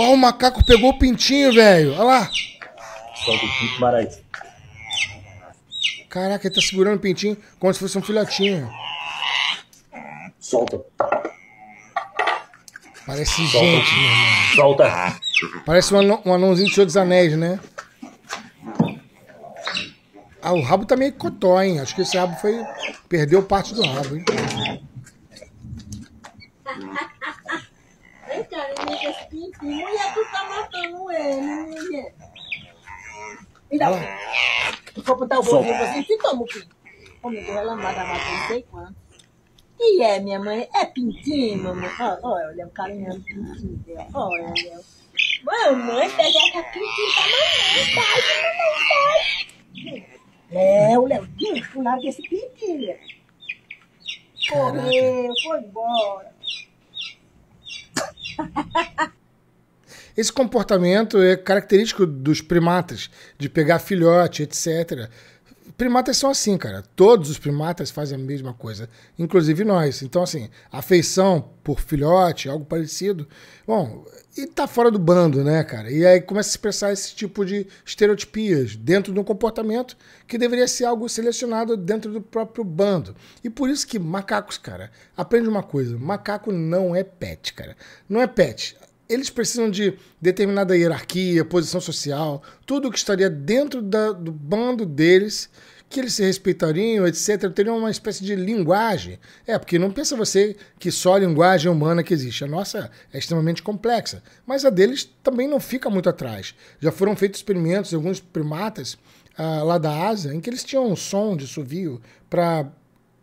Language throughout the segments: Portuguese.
Ó, o macaco pegou o pintinho, velho. Olha lá. Caraca, ele tá segurando o pintinho como se fosse um filhotinho. Solta. Parece Solta. gente, meu irmão. Solta. Parece um, anão, um anãozinho do Senhor dos Anéis, né? Ah, o rabo tá meio cotó, hein? Acho que esse rabo foi. Perdeu parte do rabo, hein? esse pintinho. Mulher, tu tá matando ele, Me dá o pinto. Vou botar o bolinho em você. Se toma o pinto. Homem, tu a lambar da mata, não sei quanto. E é, minha mãe? É pintinho, mamãe? Olha, olha, o carinhando pintinho dela. Olha, olha. Mamãe, pega essa pintinha pra mamãe. Sai, mamãe, sai. Léo, Léo, Deus, pro lado desse pintinho, Correu, foi embora. Esse comportamento é característico dos primatas, de pegar filhote, etc primatas são assim, cara. Todos os primatas fazem a mesma coisa, inclusive nós. Então, assim, afeição por filhote, algo parecido. Bom, e tá fora do bando, né, cara? E aí começa a expressar esse tipo de estereotipias dentro de um comportamento que deveria ser algo selecionado dentro do próprio bando. E por isso que macacos, cara, aprende uma coisa: macaco não é pet, cara. Não é pet eles precisam de determinada hierarquia, posição social, tudo que estaria dentro da, do bando deles, que eles se respeitariam, etc. Teriam uma espécie de linguagem. É, porque não pensa você que só a linguagem humana que existe. A nossa é extremamente complexa, mas a deles também não fica muito atrás. Já foram feitos experimentos, alguns primatas ah, lá da Ásia, em que eles tinham um som de sovio para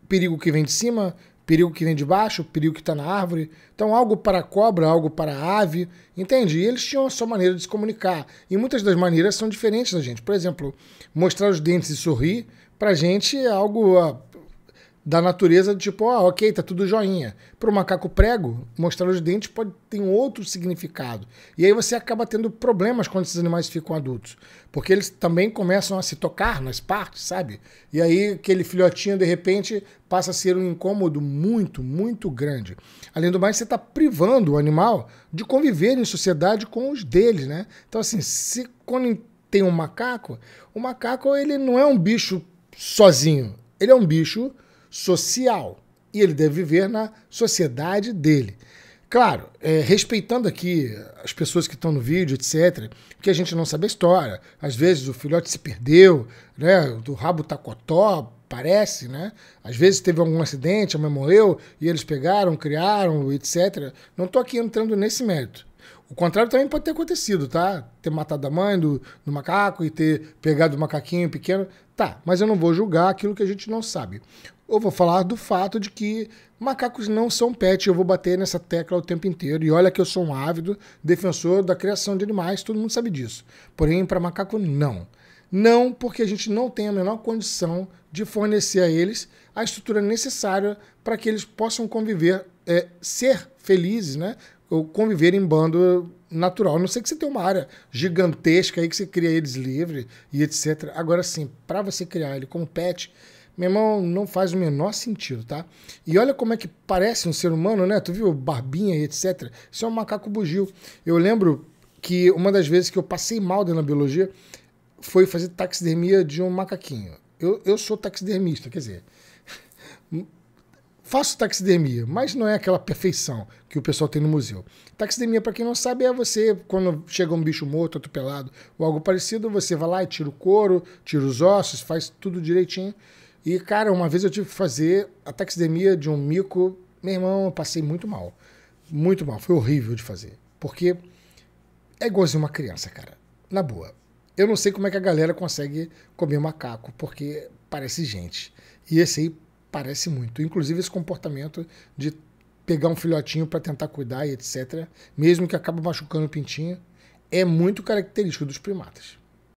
perigo que vem de cima, perigo que vem de baixo, perigo que está na árvore. Então, algo para a cobra, algo para a ave, entende? E eles tinham a sua maneira de se comunicar. E muitas das maneiras são diferentes da gente. Por exemplo, mostrar os dentes e sorrir, para a gente é algo da natureza, tipo, ah, ok, tá tudo joinha. Para o macaco prego, mostrar os dentes pode ter um outro significado. E aí você acaba tendo problemas quando esses animais ficam adultos. Porque eles também começam a se tocar nas partes, sabe? E aí aquele filhotinho, de repente, passa a ser um incômodo muito, muito grande. Além do mais, você está privando o animal de conviver em sociedade com os deles, né? Então, assim, se quando tem um macaco, o macaco ele não é um bicho sozinho. Ele é um bicho social e ele deve viver na sociedade dele. Claro, é, respeitando aqui as pessoas que estão no vídeo, etc., Que a gente não sabe a história. Às vezes o filhote se perdeu, né? Do rabo tacotó, tá parece, né? Às vezes teve algum acidente, a mãe morreu e eles pegaram, criaram, etc. Não estou aqui entrando nesse mérito. O contrário também pode ter acontecido, tá? Ter matado a mãe do, do macaco e ter pegado o macaquinho pequeno. Tá, mas eu não vou julgar aquilo que a gente não sabe eu vou falar do fato de que macacos não são pet. Eu vou bater nessa tecla o tempo inteiro. E olha que eu sou um ávido defensor da criação de animais, todo mundo sabe disso. Porém, para macaco, não. Não, porque a gente não tem a menor condição de fornecer a eles a estrutura necessária para que eles possam conviver, é, ser felizes, né? Ou conviver em bando natural. A não sei que você tem uma área gigantesca aí que você cria eles livre e etc. Agora sim, para você criar ele como pet, meu irmão, não faz o menor sentido, tá? E olha como é que parece um ser humano, né? Tu viu barbinha e etc. Isso é um macaco bugio. Eu lembro que uma das vezes que eu passei mal dentro da biologia foi fazer taxidermia de um macaquinho. Eu, eu sou taxidermista, quer dizer, faço taxidermia, mas não é aquela perfeição que o pessoal tem no museu. Taxidermia, para quem não sabe, é você, quando chega um bicho morto, atropelado ou algo parecido, você vai lá e tira o couro, tira os ossos, faz tudo direitinho e, cara, uma vez eu tive que fazer a taxidermia de um mico. Meu irmão, eu passei muito mal. Muito mal. Foi horrível de fazer. Porque é igualzinho uma criança, cara. Na boa. Eu não sei como é que a galera consegue comer macaco, porque parece gente. E esse aí parece muito. Inclusive esse comportamento de pegar um filhotinho para tentar cuidar e etc., mesmo que acaba machucando o pintinho, é muito característico dos primatas.